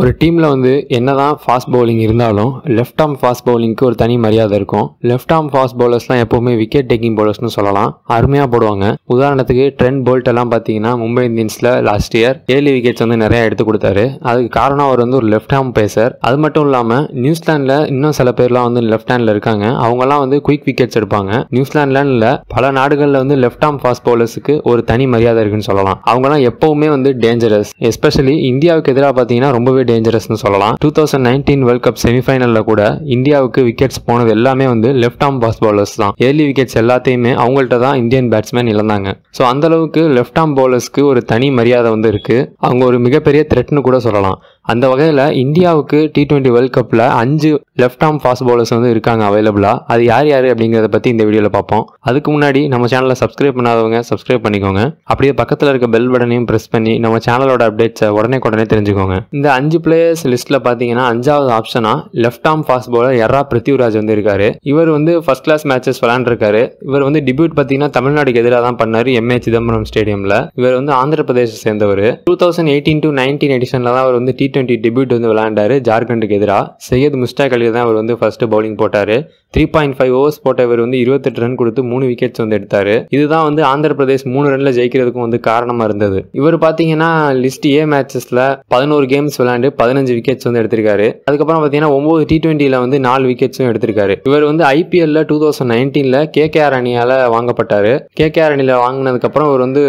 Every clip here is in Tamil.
ஒரு டீமில் வந்து என்னதான் ஃபாஸ்ட் பவுலிங் இருந்தாலும் லெஃப்ட் ஆர்ம் ஃபாஸ்ட் பவுலிங்க்கு ஒரு தனி மரியாதை இருக்கும் லெஃப்ட் ஆர்ம் ஃபாஸ்ட் பவுலர்ஸ்லாம் எப்போவுமே விக்கெட் டேக்கிங் பவுலர்ஸ்னு சொல்லலாம் அருமையாக போடுவாங்க உதாரணத்துக்கு ட்ரெண்ட் போல்ட் எல்லாம் பார்த்தீங்கன்னா மும்பை இந்தியன்ஸில் லாஸ்ட் இயர் ஏழு விக்கெட்ஸ் வந்து நிறையா எடுத்து கொடுத்தாரு அதுக்கு காரணம் அவர் வந்து ஒரு லெஃப்ட் ஆர்ம் பேசர் அது மட்டும் இல்லாமல் நியூசிலாண்டில் இன்னும் சில பேர்லாம் வந்து லெஃப்ட் ஹேண்டில் இருக்காங்க அவங்கலாம் வந்து குயிக் விக்கெட்ஸ் எடுப்பாங்க நியூசிலாண்ட்லாம் பல நாடுகளில் வந்து லெஃப்ட் ஆர்ம் ஃபாஸ்ட் பவுலர்ஸுக்கு ஒரு தனி மரியாதை இருக்குன்னு சொல்லலாம் அவங்கலாம் எப்போவுமே வந்து டேஞ்சரஸ் எஸ்பெஷலி இந்தியாவுக்கு எதிராக பார்த்தீங்கன்னா ரொம்பவே டேஞ்சரஸ்னு சொல்லலாம் two thousand nineteen world cup செமிஃபைனலில் கூட இந்தியாவுக்கு விக்கெட்ஸ் போனது எல்லாமே வந்து லெஃப்ட் ஆர்ம் பாஸ் பவுலர்ஸ் தான் ஏர்லி விக்கெட்ஸ் எல்லாத்தையுமே அவங்கள்ட்ட தான் இந்தியன் பேட்ஸ்மேன் இழந்தாங்க ஸோ அந்த அளவுக்கு லெஃப்ட் ஆர்ம் பவுலர்ஸ்க்கு ஒரு தனி மரியாதை வந்து இருக்குது அவங்க ஒரு மிகப்பெரிய த்ரெட்னு கூட சொல்லலாம் அந்த வகையில் இந்தியாவுக்கு டி ட்வெண்ட்டி வேர்ல்ட் கப்பில் அஞ்சு லெஃப்ட் ஆர்ம் ஃபாஸ்ட் பவுலர்ஸ் வந்து இருக்காங்க அவைலபிளாக அது யார் யார் அப்படிங்கிறத பற்றி இந்த வீடியோவில் பார்ப்போம் அதுக்கு முன்னாடி நம்ம சேனலில் சப்ஸ்கிரைப் பண்ணாதவங்க சப்ஸ்கிரைப் பண்ணிக்கோங்க அப்படியே பக்கத்தில் இருக்க பெல் பட்டனையும் ப்ரெஸ் பண்ணி நம்ம சேனலோட அப்டேட்ஸை உடனே உடனே தெரிஞ்சுக்கோங்க இந்த அஞ்சு பிளேயர்ஸ் லிஸ்ட்டில் பார்த்தீங்கன்னா அஞ்சாவது ஆப்ஷனாக left arm fast bowler Erra Prithviraj வந்து இருக்காரு இவர் வந்து ஃபர்ஸ்ட் கிளாஸ் மேட்சஸ் விளாண்டுருக்காரு இவர் வந்து டிபியூட் பார்த்தீங்கன்னா தமிழ்நாடுக்கு எதிராக தான் பண்ணார் எம்ஏ சிதம்பரம் ஸ்டேடியமில் இவர் வந்து ஆந்திர பிரதேச சேர்ந்தவர் two thousand eighteen to nineteen எடிஷனில் தான் அவர் வந்து டி டுவெண்ட்டி டெபியூட் வந்து விளையாண்டாரு ஜார்க்கண்டுக்கு எதிராக சையத் முஸ்டாக் அலி தான் அவர் வந்து ஃபர்ஸ்ட் பவுலிங் போட்டார் த்ரீ பாயிண்ட் ஃபைவ் ஓவர்ஸ் போட்ட இவர் வந்து இருபத்தெட்டு ரன் கொடுத்து மூணு விக்கெட்ஸ் வந்து எடுத்தார் இதுதான் வந்து ஆந்திர பிரதேஷ் மூணு ரன்ல ஜெயிக்கிறதுக்கும் வந்து காரணமாக இருந்தது இவர் பார்த்தீங்கன்னா லிஸ்ட் ஏ மேட்சஸில் பதினோரு கேம்ஸ் விளையாண்டு பதினஞ்சு விக்கெட்ஸ் வந்து எடுத்திருக்காரு அதுக்கப்புறம் பார்த்தீங்கன்னா ஒம்பது டி டுவெண்ட்டியில் வந்து நாலு விக்கெட்ஸும் எடுத்திருக்காரு இவர் வந்து ஐபிஎல்ல டூ தௌசண்ட் நைன்டீனில் கேகேஆர் அணியால் வாங்கப்பட்டார் கேகேஆர் அணியில் வாங்கினதுக்கப்புறம் இவர் வந்து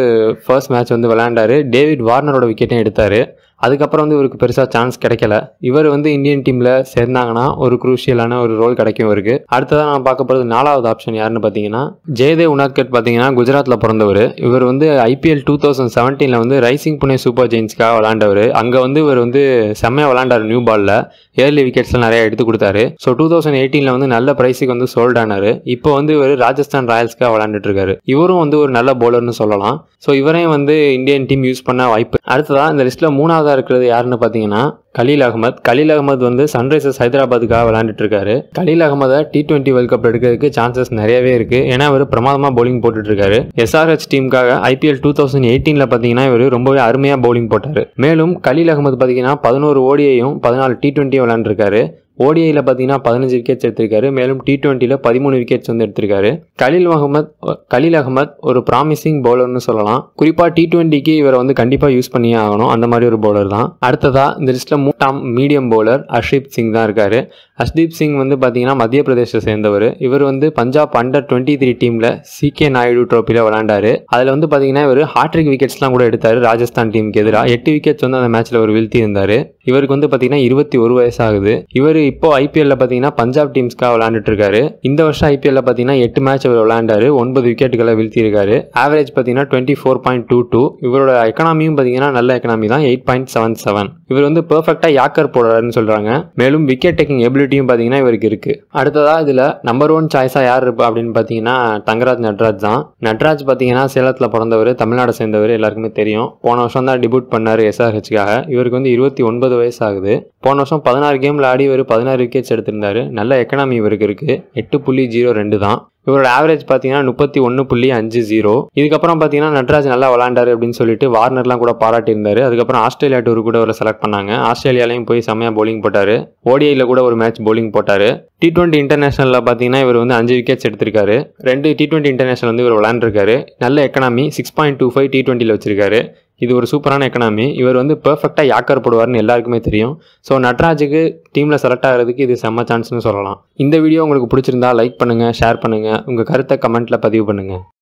ஃபர்ஸ்ட் மேட்ச் வந்து விளையாண்டாரு டேவிட் வார்னரோட விக்கெட்டையும் எடுத்தார் அதுக்கப்புறம் வந்து இவருக்கு பெருசாக சான்ஸ் கிடைக்கல இவர் வந்து இந்தியன் டீமில் சேர்ந்தாங்கன்னா ஒரு குரூஷியலான ஒரு ரோல் கிடைக்கும் இவருக்கு அடுத்ததாக நான் பார்க்க போகிறது நாலாவது ஆப்ஷன் யாருன்னு பார்த்தீங்கன்னா ஜெயதேவ் உனாக்கட் பார்த்தீங்கன்னா குஜராத்தில் பிறந்தவர் இவர் வந்து ஐபிஎல் டூ தௌசண்ட் செவன்டீனில் வந்து ரைசிங் புனே சூப்பர் ஜெயின்ஸ்க்காக விளாண்டவர் அங்கே வந்து இவர் வந்து செம்மையாக விளாண்டார் நியூ பாலில் ஏர்லி விக்கெட்ஸ்லாம் நிறையா எடுத்து கொடுத்தாரு ஸோ டூ தௌசண்ட் எயிட்டீனில் வந்து நல்ல ப்ரைஸுக்கு வந்து சோல்ட் ஆனார் இப்போ வந்து இவர் ராஜஸ்தான் ராயல்ஸ்க்காக விளாண்டுட்டு இருக்காரு இவரும் வந்து ஒரு நல்ல போலர்னு சொல்லலாம் ஸோ இவரையும் வந்து இந்தியன் டீம் யூஸ் பண்ண வாய்ப்பு அடுத்ததாக இந்த லிஸ்ட்டில் மூணாவதாக இருக்கிறது யாருன்னு பார்த்தீங்கன்னா கலீல் அகமத் கலீல் அகமது வந்து சன்ரைசர்ஸ் ஹைதராபாத்துக்காக விளையாண்டுட்டு இருக்காரு கலீல் அகமதை டி டுவெண்ட்டி வேர்ல்ட் கப் எடுக்கிறதுக்கு சான்சஸ் நிறையவே இருக்கு ஏன்னா அவர் பிரமாதமாக பவுலிங் போட்டுட்டு இருக்காரு எஸ்ஆர்ஹெச் டீமுக்காக ஐபிஎல் டூ தௌசண்ட் எயிட்டீனில் பார்த்தீங்கன்னா இவர் ரொம்பவே அருமையாக பவுலிங் போட்டார் மேலும் கலீல் அகமது பார்த்தீங்கன்னா பதினோரு ஓடியையும் பதினாலு டி டுவெண்ட்டியும் விளையாண்டுருக்காரு ஓடிஐயில் பார்த்தீங்கன்னா பதினஞ்சு விக்கெட்ஸ் எடுத்திருக்காரு மேலும் டி டுவெண்ட்டியில் பதிமூணு விக்கெட்ஸ் வந்து எடுத்திருக்காரு கலீல் அகமத் கலீல் அகமத் ஒரு ப்ராமிசிங் பவுலர்னு சொல்லலாம் குறிப்பாக டி டுவெண்ட்டிக்கு இவரை வந்து கண்டிப்பாக யூஸ் பண்ணியே ஆகணும் அந்த மாதிரி ஒரு பவுலர் தான் அடுத்ததாக இந்த லிஸ்ட்டில் மூட்டாம் மீடியம் பவுலர் அர்ஷீப் சிங் தான் இருக்காரு அஷ்தீப் சிங் வந்து பார்த்தீங்கன்னா மத்திய பிரதேசத்தை சேர்ந்தவர் இவர் வந்து பஞ்சாப் அண்டர் டுவெண்ட்டி த்ரீ டீமில் சி கே நாயுடு ட்ரோஃபியில் விளாண்டார் அதில் வந்து பார்த்தீங்கன்னா இவர் ஹாட்ரிக் விக்கெட்ஸ்லாம் கூட எடுத்தார் ராஜஸ்தான் டீமுக்கு எதிராக எட்டு விக்கெட்ஸ் வந்து அந்த மேட்ச்சில் அவர் வீழ்த்தி இருந்தார் இவருக்கு வந்து பார்த்தீங்கன்னா இருபத்தி ஒரு வயசாகுது இவர் இப்போ ஐபிஎல்ல பார்த்தீங்கன்னா பஞ்சாப் டீம்ஸ்க்காக விளாண்டுட்டு இருக்காரு இந்த வருஷம் ஐபிஎல்ல பார்த்தீங்கன்னா எட்டு மேட்ச் அவர் விளாண்டாரு ஒன்பது விக்கெட்டுகளை வீழ்த்தியிருக்காரு ஆவரேஜ் பார்த்தீங்கன்னா twenty four point two two இவரோட எக்கனாமியும் பார்த்தீங்கன்னா நல்ல எக்கனாமி தான் எயிட் பாயிண்ட் செவன் செவன் இவர் வந்து பெர்ஃபெக்டாக யாக்கர் போடுறாருன்னு சொல்கிறாங்க மேலும் விக்கெட் டேக்கிங் எபிலிட்டி மெச்சூரிட்டியும் பார்த்தீங்கன்னா இவருக்கு இருக்குது அடுத்ததாக இதில் நம்பர் ஒன் சாய்ஸாக யார் இருப்பா அப்படின்னு பார்த்தீங்கன்னா தங்கராஜ் நட்ராஜ் தான் நட்ராஜ் பார்த்தீங்கன்னா சேலத்தில் பிறந்தவர் தமிழ்நாடு சேர்ந்தவர் எல்லாருக்குமே தெரியும் போன வருஷம் தான் டிபியூட் பண்ணார் எஸ்ஆர்ஹெச்சுக்காக இவருக்கு வந்து இருபத்தி ஒன்பது வயசு ஆகுது போன வருஷம் பதினாறு கேமில் ஆடி இவர் பதினாறு விக்கெட்ஸ் எடுத்திருந்தார் நல்ல எக்கனாமி இவருக்கு இருக்குது எட்டு புள்ளி ஜீரோ ரெண்டு தான் இவரோட ஆவரேஜ் பார்த்தீங்கன்னா முப்பத்தி ஒன்று புள்ளி அஞ்சு ஜீரோ இதுக்கப்புறம் பார்த்தீங்கன்னா நட்ராஜ் நல்லா விளாண்டாரு அப்படின்னு சொல்லிட்டு வார்னர்லாம் கூட பாராட்டியிருந்தாரு அதுக்கப்புறம் ஆஸ்திரேலியா டூர் கூட அவரை செலக்ட் பண்ணாங்க ஆஸ்திரேலியாலையும் போய் செம்மையாக போலிங் போட்டார் ஓடிஐயில் கூட ஒரு மேட்ச் போலிங் போட்டார் டி டுவெண்ட்டி இன்டர்நேஷனலில் பார்த்தீங்கன்னா இவர் வந்து அஞ்சு விக்கெட்ஸ் எடுத்திருக்காரு ரெண்டு டி டுவெண்ட்டி இன்டர்நேஷனல் வந்து இவர் விளாண்டுருக்காரு நல்ல economy six point two five T டுவெண்ட்டியில் வச்சிருக்காரு இது ஒரு சூப்பரான எக்கனாமி இவர் வந்து பெர்ஃபெக்டாக யாக்கர் போடுவார்னு எல்லாருக்குமே தெரியும் ஸோ நட்ராஜுக்கு டீமில் செலக்ட் ஆகிறதுக்கு இது செம்ம சான்ஸ்னு சொல்லலாம் இந்த வீடியோ உங்களுக்கு பிடிச்சிருந்தா லைக் பண்ணுங்கள் ஷேர் பண்ணுங்கள் உங்கள் கருத்தை கமெண்ட்டில் பதிவு பண்ணுங்கள்